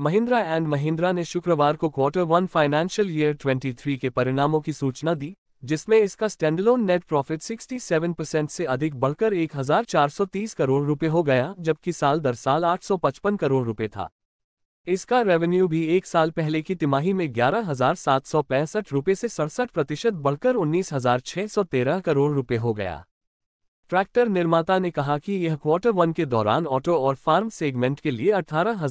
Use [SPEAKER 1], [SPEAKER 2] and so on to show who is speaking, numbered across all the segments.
[SPEAKER 1] Mahindra and Mahindra ने शुक्रवार को क्वार्टर वन फाइनेंशियल ईयर 23 के परिणामों की सूचना दी जिसमें इसका स्टैंडलोन नेट प्रॉफिट 67 परसेंट से अधिक बढ़कर 1,430 करोड़ रुपए हो गया जबकि साल दर साल 855 करोड़ रुपए था इसका रेवेन्यू भी एक साल पहले की तिमाही में ग्यारह हजार सात सौ पैंसठ रुपये से सड़सठ प्रतिशत बढ़कर उन्नीस हजार छह सौ तेरह करोड़ रुपये हो गया ट्रैक्टर निर्माता ने कहा कि यह क्वार्टर वन के दौरान ऑटो और फार्म सेगमेंट के लिए अठारह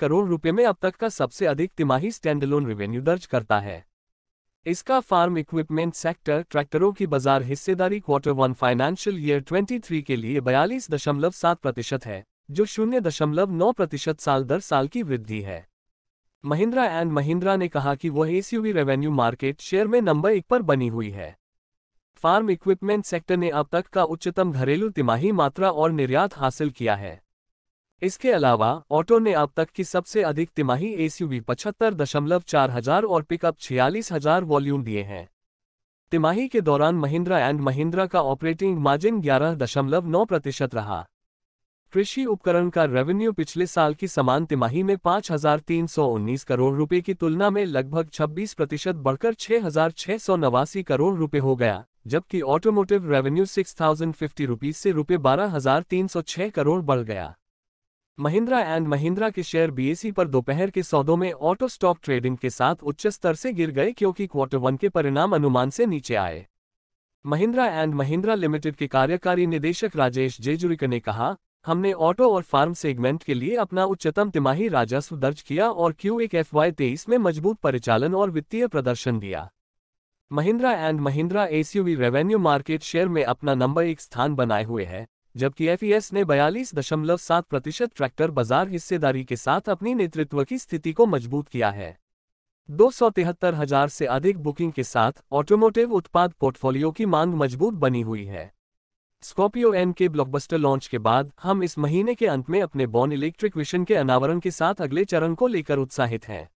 [SPEAKER 1] करोड़ रुपए में अब तक का सबसे अधिक तिमाही स्टैंडलोन रेवेन्यू दर्ज करता है इसका फार्म इक्विपमेंट सेक्टर ट्रैक्टरों की बाजार हिस्सेदारी क्वार्टर वन फाइनेंशियल ईयर 23 के लिए बयालीस दशमलव सात प्रतिशत है जो शून्य दशमलव नौ प्रतिशत साल दर साल की वृद्धि है महिंद्रा एंड महिंद्रा ने कहा कि वह एसयूवी रेवेन्यू मार्केट शेयर में नंबर एक पर बनी हुई है फार्म इक्विपमेंट सेक्टर ने अब तक का उच्चतम घरेलू तिमाही मात्रा और निर्यात हासिल किया है इसके अलावा ऑटो ने अब तक की सबसे अधिक तिमाही एसयूवी पचहत्तर दशमलव चार हजार और पिकअप छियालीस हजार वॉल्यूम दिए हैं तिमाही के दौरान महिंद्रा एंड महिंद्रा का ऑपरेटिंग मार्जिन ग्यारह दशमलव नौ प्रतिशत रहा कृषि उपकरण का रेवेन्यू पिछले साल की समान तिमाही में हजार तीन सौ उन्नीस करोड़ रुपए की तुलना में लगभग छब्बीस प्रतिशत बढ़कर छह हजार छह सौ नवासी करोड़ रुपए हो गया जबकि automotive revenue six thousand fifty rupees से रुपये बारह हजार तीन सौ छह करोड़ बढ़ गया महिंद्रा एंड महिंद्रा के शेयर बीएसई पर दोपहर के सौदों में ऑटो स्टॉक ट्रेडिंग के साथ उच्च स्तर से गिर गए क्योंकि क्वार्टर वन के परिणाम अनुमान से नीचे आए महिंद्रा एंड महिंद्रा लिमिटेड के कार्यकारी निदेशक राजेश जेजुरिकर ने कहा हमने ऑटो और फार्म सेगमेंट के लिए अपना उच्चतम तिमाही राजस्व दर्ज किया और क्यू एक एफ में मजबूत परिचालन और वित्तीय प्रदर्शन दिया Mahindra and Mahindra SUV revenue market share में अपना नंबर एक स्थान बनाए हुए है जबकि एफईएस e ने बयालीस दशमलव सात प्रतिशत ट्रैक्टर बाजार हिस्सेदारी के साथ अपनी नेतृत्व की स्थिति को मजबूत किया है दो सौ तिहत्तर हजार से अधिक बुकिंग के साथ ऑटोमोटिव उत्पाद पोर्टफोलियो की मांग मजबूत बनी हुई है स्कॉर्पियो एन के ब्लॉकबस्टर लॉन्च के बाद हम इस महीने के अंत में अपने बॉन इलेक्ट्रिक विशन के अनावरण के साथ अगले चरण को लेकर उत्साहित हैं